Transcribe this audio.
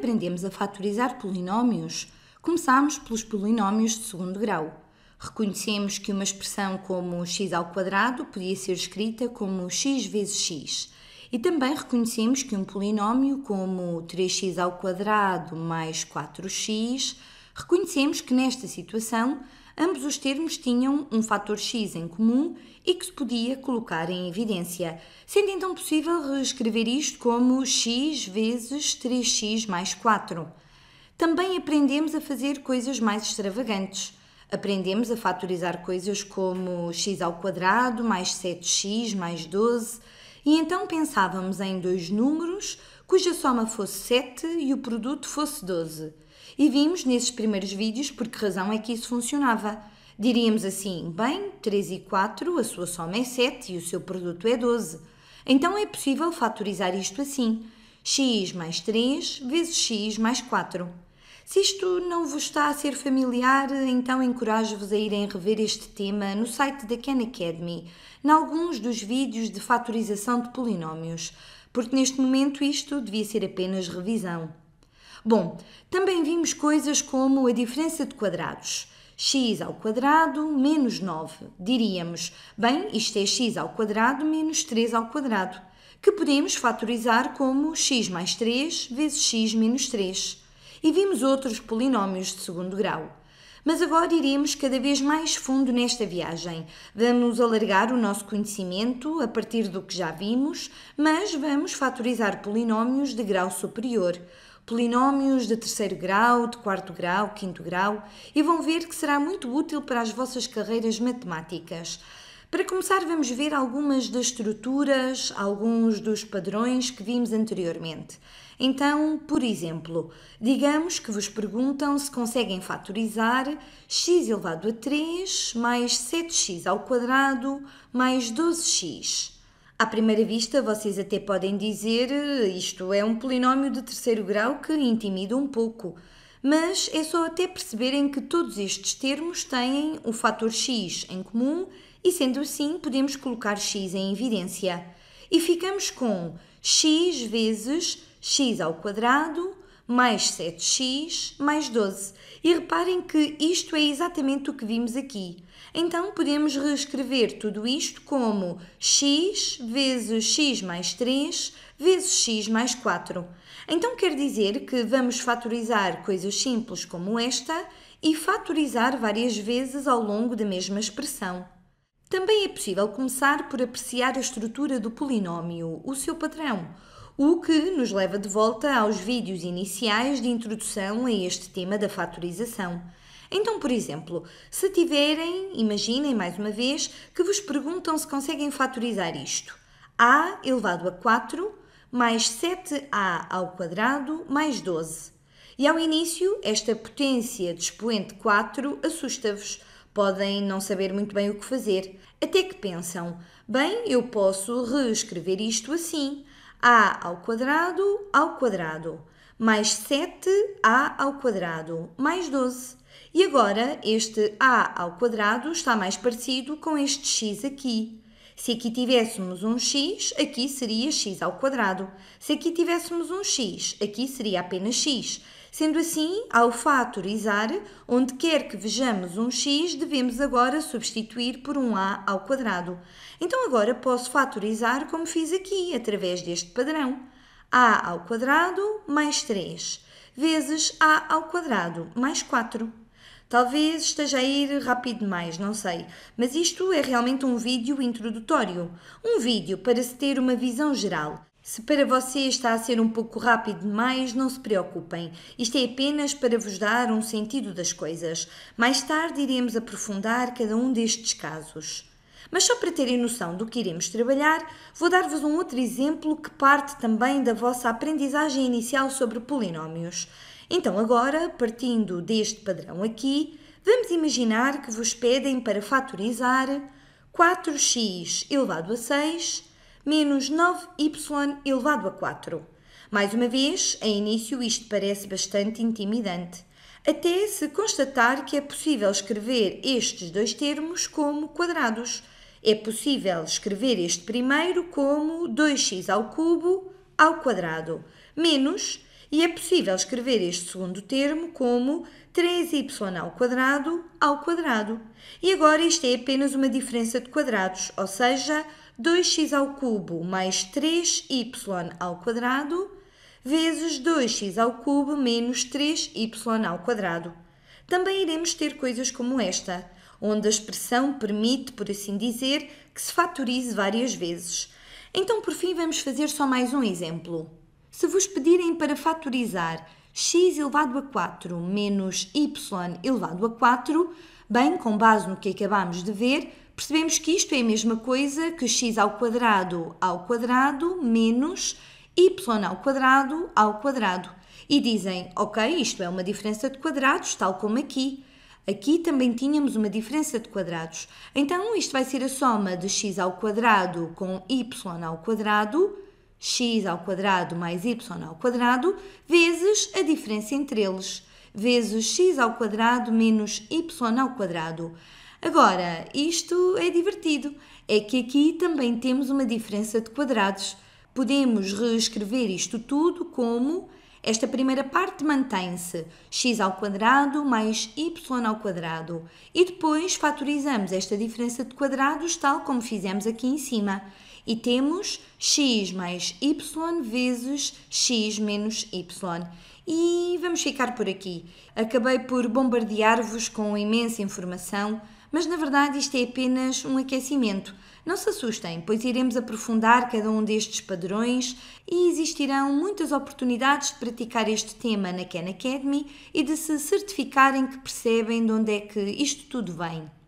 aprendemos a fatorizar polinómios, começámos pelos polinómios de segundo grau. Reconhecemos que uma expressão como x ao quadrado podia ser escrita como x vezes x. E também reconhecemos que um polinómio como 3x ao quadrado mais 4x, reconhecemos que nesta situação Ambos os termos tinham um fator X em comum e que se podia colocar em evidência, sendo então possível reescrever isto como x vezes 3x mais 4. Também aprendemos a fazer coisas mais extravagantes. Aprendemos a fatorizar coisas como x ao quadrado mais 7x mais 12, e então pensávamos em dois números cuja soma fosse 7 e o produto fosse 12. E vimos nesses primeiros vídeos por que razão é que isso funcionava. Diríamos assim, bem, 3 e 4, a sua soma é 7 e o seu produto é 12. Então é possível fatorizar isto assim, x mais 3 vezes x mais 4. Se isto não vos está a ser familiar, então encorajo-vos a irem rever este tema no site da Khan Academy, em alguns dos vídeos de fatorização de polinómios, porque neste momento isto devia ser apenas revisão. Bom, também vimos coisas como a diferença de quadrados. x ao quadrado menos 9. Diríamos, bem, isto é x ao quadrado menos 3 ao quadrado, que podemos fatorizar como x mais 3 vezes x menos 3. E vimos outros polinómios de segundo grau. Mas agora iremos cada vez mais fundo nesta viagem. Vamos alargar o nosso conhecimento a partir do que já vimos, mas vamos fatorizar polinómios de grau superior polinómios de terceiro grau, de quarto grau, quinto grau e vão ver que será muito útil para as vossas carreiras matemáticas. Para começar, vamos ver algumas das estruturas, alguns dos padrões que vimos anteriormente. Então, por exemplo, digamos que vos perguntam se conseguem fatorizar x elevado a 3 mais 7x ao quadrado mais 12x. À primeira vista, vocês até podem dizer eh, isto é um polinómio de terceiro grau que intimida um pouco, mas é só até perceberem que todos estes termos têm o fator x em comum e, sendo assim, podemos colocar x em evidência. E ficamos com x vezes x ao quadrado mais 7x mais 12. E reparem que isto é exatamente o que vimos aqui. Então podemos reescrever tudo isto como x vezes x mais 3 vezes x mais 4. Então quer dizer que vamos fatorizar coisas simples como esta e fatorizar várias vezes ao longo da mesma expressão. Também é possível começar por apreciar a estrutura do polinômio, o seu padrão o que nos leva de volta aos vídeos iniciais de introdução a este tema da fatorização. Então, por exemplo, se tiverem, imaginem mais uma vez, que vos perguntam se conseguem fatorizar isto. A elevado a 4 mais 7a ao quadrado mais 12. E ao início, esta potência de expoente 4 assusta-vos. Podem não saber muito bem o que fazer, até que pensam: bem, eu posso reescrever isto assim a ao quadrado ao quadrado, mais 7a ao quadrado, mais 12. E agora este a ao quadrado está mais parecido com este x aqui. Se aqui tivéssemos um x, aqui seria x ao quadrado. Se aqui tivéssemos um x, aqui seria apenas x. Sendo assim, ao fatorizar, onde quer que vejamos um x, devemos agora substituir por um a ao quadrado. Então agora posso fatorizar como fiz aqui, através deste padrão. a ao quadrado mais 3 vezes a ao quadrado mais 4. Talvez esteja a ir rápido demais, não sei, mas isto é realmente um vídeo introdutório, um vídeo para se ter uma visão geral. Se para você está a ser um pouco rápido demais, não se preocupem. Isto é apenas para vos dar um sentido das coisas. Mais tarde iremos aprofundar cada um destes casos. Mas só para terem noção do que iremos trabalhar, vou dar-vos um outro exemplo que parte também da vossa aprendizagem inicial sobre polinómios. Então, agora, partindo deste padrão aqui, vamos imaginar que vos pedem para fatorizar 4x elevado a 6 menos 9y elevado a 4. Mais uma vez, em início isto parece bastante intimidante, até se constatar que é possível escrever estes dois termos como quadrados. É possível escrever este primeiro como 2x ao cubo ao quadrado, menos, e é possível escrever este segundo termo como 3y ao quadrado ao quadrado. E agora isto é apenas uma diferença de quadrados, ou seja, 2x ao cubo mais 3y ao quadrado vezes 2x ao cubo menos 3y ao quadrado. Também iremos ter coisas como esta, onde a expressão permite, por assim dizer, que se fatorize várias vezes. Então, por fim, vamos fazer só mais um exemplo. Se vos pedirem para fatorizar x elevado a 4 menos y elevado a 4, Bem, com base no que acabamos de ver, percebemos que isto é a mesma coisa que x ao quadrado ao quadrado menos y ao quadrado ao quadrado. E dizem, ok, isto é uma diferença de quadrados, tal como aqui. Aqui também tínhamos uma diferença de quadrados. Então, isto vai ser a soma de x ao quadrado com y ao quadrado, x ao quadrado mais y ao quadrado, vezes a diferença entre eles vezes x ao quadrado menos y ao quadrado. Agora, isto é divertido, é que aqui também temos uma diferença de quadrados. Podemos reescrever isto tudo como esta primeira parte mantém-se x ao quadrado mais y ao quadrado e depois fatorizamos esta diferença de quadrados tal como fizemos aqui em cima e temos x mais y vezes x menos y. E vamos ficar por aqui. Acabei por bombardear-vos com imensa informação, mas na verdade isto é apenas um aquecimento. Não se assustem, pois iremos aprofundar cada um destes padrões e existirão muitas oportunidades de praticar este tema na Khan Academy e de se certificarem que percebem de onde é que isto tudo vem.